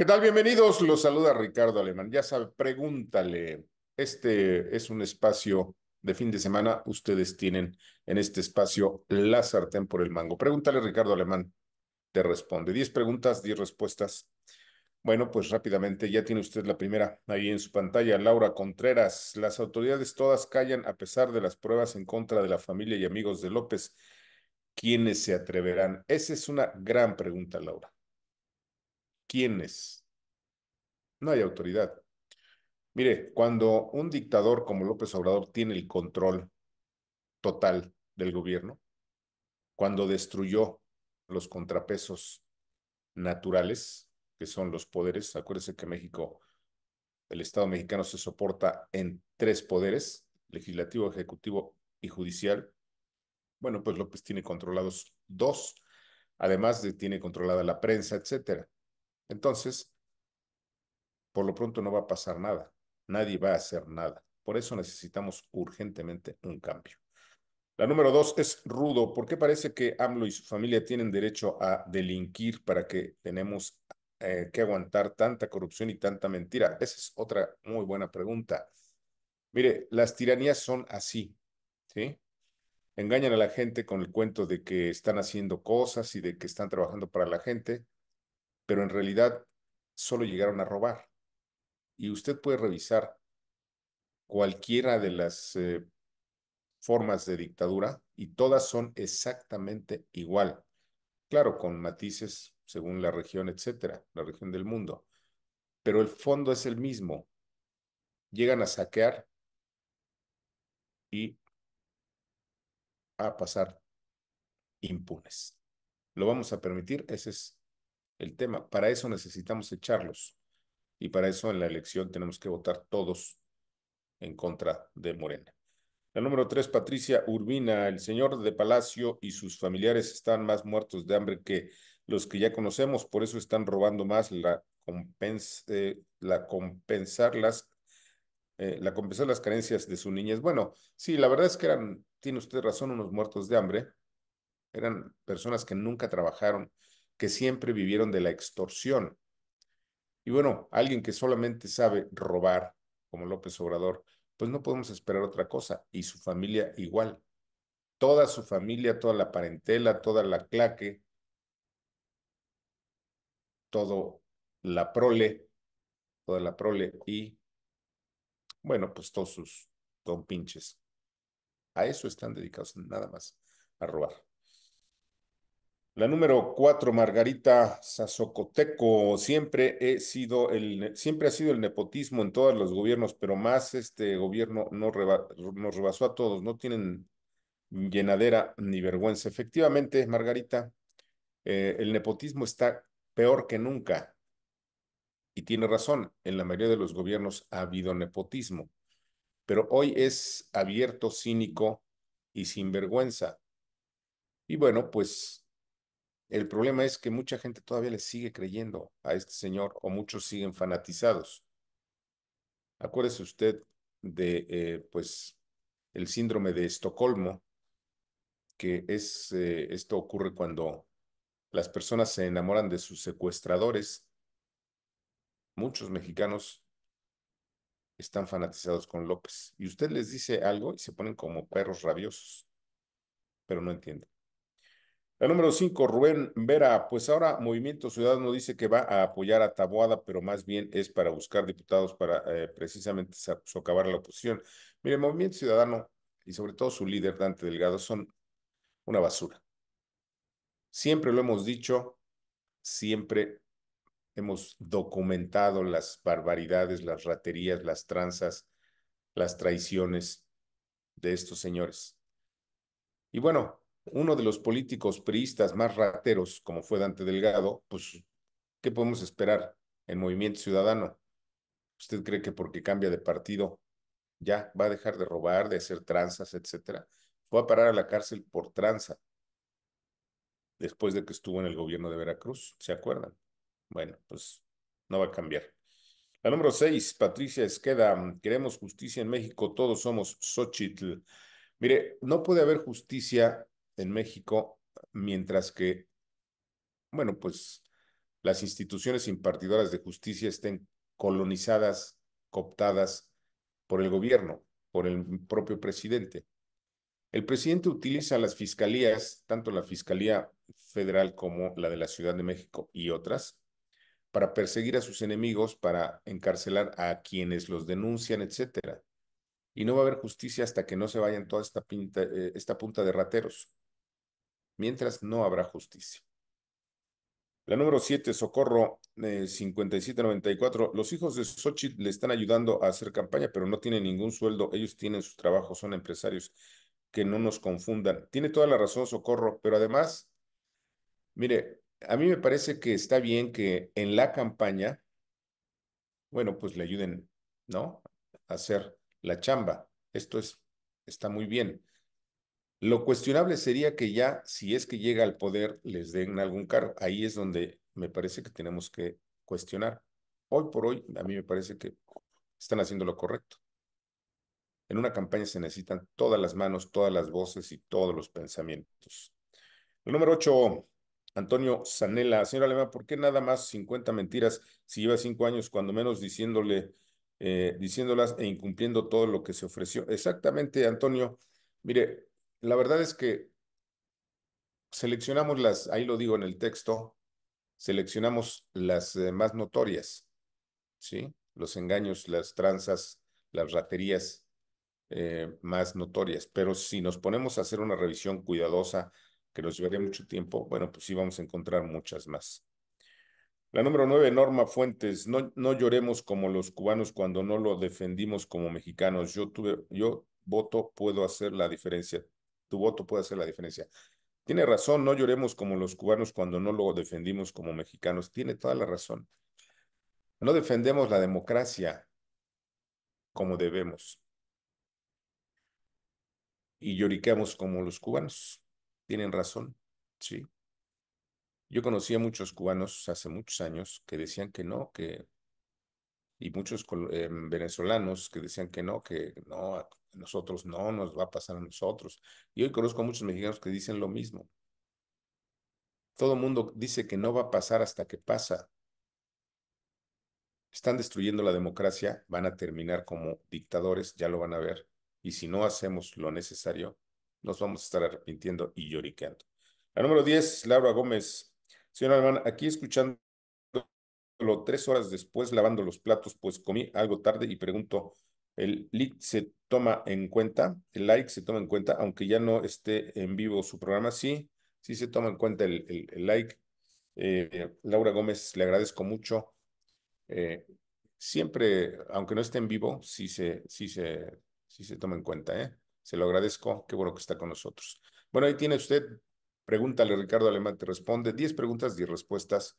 ¿Qué tal? Bienvenidos. Los saluda Ricardo Alemán. Ya sabe, pregúntale. Este es un espacio de fin de semana. Ustedes tienen en este espacio la sartén por el mango. Pregúntale, Ricardo Alemán. Te responde. Diez preguntas, diez respuestas. Bueno, pues rápidamente, ya tiene usted la primera ahí en su pantalla. Laura Contreras, las autoridades todas callan a pesar de las pruebas en contra de la familia y amigos de López. ¿Quiénes se atreverán? Esa es una gran pregunta, Laura. ¿Quiénes? no hay autoridad. Mire, cuando un dictador como López Obrador tiene el control total del gobierno, cuando destruyó los contrapesos naturales, que son los poderes, acuérdese que México, el Estado mexicano se soporta en tres poderes, legislativo, ejecutivo y judicial. Bueno, pues López tiene controlados dos, además de tiene controlada la prensa, etcétera. Entonces, por lo pronto no va a pasar nada, nadie va a hacer nada. Por eso necesitamos urgentemente un cambio. La número dos es rudo. ¿Por qué parece que AMLO y su familia tienen derecho a delinquir para que tenemos eh, que aguantar tanta corrupción y tanta mentira? Esa es otra muy buena pregunta. Mire, las tiranías son así, ¿sí? Engañan a la gente con el cuento de que están haciendo cosas y de que están trabajando para la gente, pero en realidad solo llegaron a robar y usted puede revisar cualquiera de las eh, formas de dictadura y todas son exactamente igual. Claro, con matices según la región, etcétera, la región del mundo. Pero el fondo es el mismo. Llegan a saquear y a pasar impunes. ¿Lo vamos a permitir? Ese es el tema. Para eso necesitamos echarlos. Y para eso en la elección tenemos que votar todos en contra de Morena. La número tres, Patricia Urbina. El señor de Palacio y sus familiares están más muertos de hambre que los que ya conocemos, por eso están robando más la, compens eh, la compensar las eh, la compensar las carencias de su niñez. Bueno, sí, la verdad es que eran, tiene usted razón, unos muertos de hambre. Eran personas que nunca trabajaron, que siempre vivieron de la extorsión. Y bueno, alguien que solamente sabe robar, como López Obrador, pues no podemos esperar otra cosa. Y su familia igual. Toda su familia, toda la parentela, toda la claque, todo la prole, toda la prole y, bueno, pues todos sus compinches. A eso están dedicados nada más, a robar. La número cuatro, Margarita Sazocoteco, siempre he sido el, siempre ha sido el nepotismo en todos los gobiernos, pero más este gobierno no nos rebasó a todos, no tienen llenadera ni vergüenza. Efectivamente, Margarita, eh, el nepotismo está peor que nunca. Y tiene razón, en la mayoría de los gobiernos ha habido nepotismo, pero hoy es abierto, cínico y sin vergüenza. Y bueno, pues el problema es que mucha gente todavía le sigue creyendo a este señor o muchos siguen fanatizados. Acuérdese usted de, eh, pues, el síndrome de Estocolmo, que es, eh, esto ocurre cuando las personas se enamoran de sus secuestradores. Muchos mexicanos están fanatizados con López. Y usted les dice algo y se ponen como perros rabiosos, pero no entienden. La número cinco, Rubén Vera. Pues ahora Movimiento Ciudadano dice que va a apoyar a Taboada, pero más bien es para buscar diputados para eh, precisamente socavar la oposición. Mire, Movimiento Ciudadano y sobre todo su líder, Dante Delgado, son una basura. Siempre lo hemos dicho, siempre hemos documentado las barbaridades, las raterías, las tranzas, las traiciones de estos señores. Y bueno, uno de los políticos priistas más rateros, como fue Dante Delgado, pues, ¿qué podemos esperar en Movimiento Ciudadano? ¿Usted cree que porque cambia de partido ya va a dejar de robar, de hacer tranzas, etcétera? Fue a parar a la cárcel por tranza después de que estuvo en el gobierno de Veracruz, ¿se acuerdan? Bueno, pues no va a cambiar. La número seis, Patricia Esqueda, queremos justicia en México, todos somos Xochitl. Mire, no puede haber justicia en México, mientras que, bueno, pues las instituciones impartidoras de justicia estén colonizadas, cooptadas por el gobierno, por el propio presidente. El presidente utiliza las fiscalías, tanto la Fiscalía Federal como la de la Ciudad de México y otras, para perseguir a sus enemigos, para encarcelar a quienes los denuncian, etcétera. Y no va a haber justicia hasta que no se vayan toda esta, eh, esta punta de rateros mientras no habrá justicia. La número 7, Socorro 5794. Eh, Los hijos de Sochi le están ayudando a hacer campaña, pero no tienen ningún sueldo. Ellos tienen sus trabajos, son empresarios. Que no nos confundan. Tiene toda la razón, Socorro, pero además, mire, a mí me parece que está bien que en la campaña, bueno, pues le ayuden, ¿no? A hacer la chamba. Esto es, está muy bien. Lo cuestionable sería que ya, si es que llega al poder, les den algún cargo. Ahí es donde me parece que tenemos que cuestionar. Hoy por hoy, a mí me parece que están haciendo lo correcto. En una campaña se necesitan todas las manos, todas las voces y todos los pensamientos. El número 8, Antonio Sanela. Señor Alemán, ¿por qué nada más 50 mentiras si lleva cinco años, cuando menos diciéndole, eh, diciéndolas e incumpliendo todo lo que se ofreció? Exactamente, Antonio. Mire, la verdad es que seleccionamos las, ahí lo digo en el texto, seleccionamos las eh, más notorias, ¿sí? Los engaños, las tranzas, las raterías eh, más notorias. Pero si nos ponemos a hacer una revisión cuidadosa, que nos llevaría mucho tiempo, bueno, pues sí vamos a encontrar muchas más. La número nueve, Norma Fuentes, no, no lloremos como los cubanos cuando no lo defendimos como mexicanos. Yo yo voto, puedo hacer la diferencia tu voto puede hacer la diferencia. Tiene razón, no lloremos como los cubanos cuando no lo defendimos como mexicanos. Tiene toda la razón. No defendemos la democracia como debemos. Y lloriquemos como los cubanos. Tienen razón, sí. Yo conocí a muchos cubanos hace muchos años que decían que no, que y muchos em, venezolanos que decían que no, que no, a nosotros no, nos va a pasar a nosotros. Y hoy conozco a muchos mexicanos que dicen lo mismo. Todo el mundo dice que no va a pasar hasta que pasa. Están destruyendo la democracia, van a terminar como dictadores, ya lo van a ver. Y si no hacemos lo necesario, nos vamos a estar arrepintiendo y lloriqueando. La número 10, Laura Gómez. Señora aquí escuchando tres horas después lavando los platos, pues comí algo tarde y pregunto, ¿el like se toma en cuenta? ¿El like se toma en cuenta? Aunque ya no esté en vivo su programa, sí, sí se toma en cuenta el, like. Eh, Laura Gómez, le agradezco mucho. Eh, siempre, aunque no esté en vivo, sí se, sí se, sí se toma en cuenta, ¿eh? Se lo agradezco, qué bueno que está con nosotros. Bueno, ahí tiene usted, pregúntale, Ricardo Alemán te responde, Diez preguntas, diez respuestas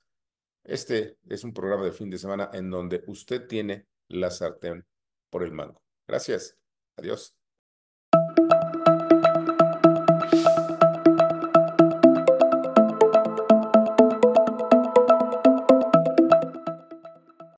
este es un programa de fin de semana en donde usted tiene la sartén por el mango. Gracias. Adiós.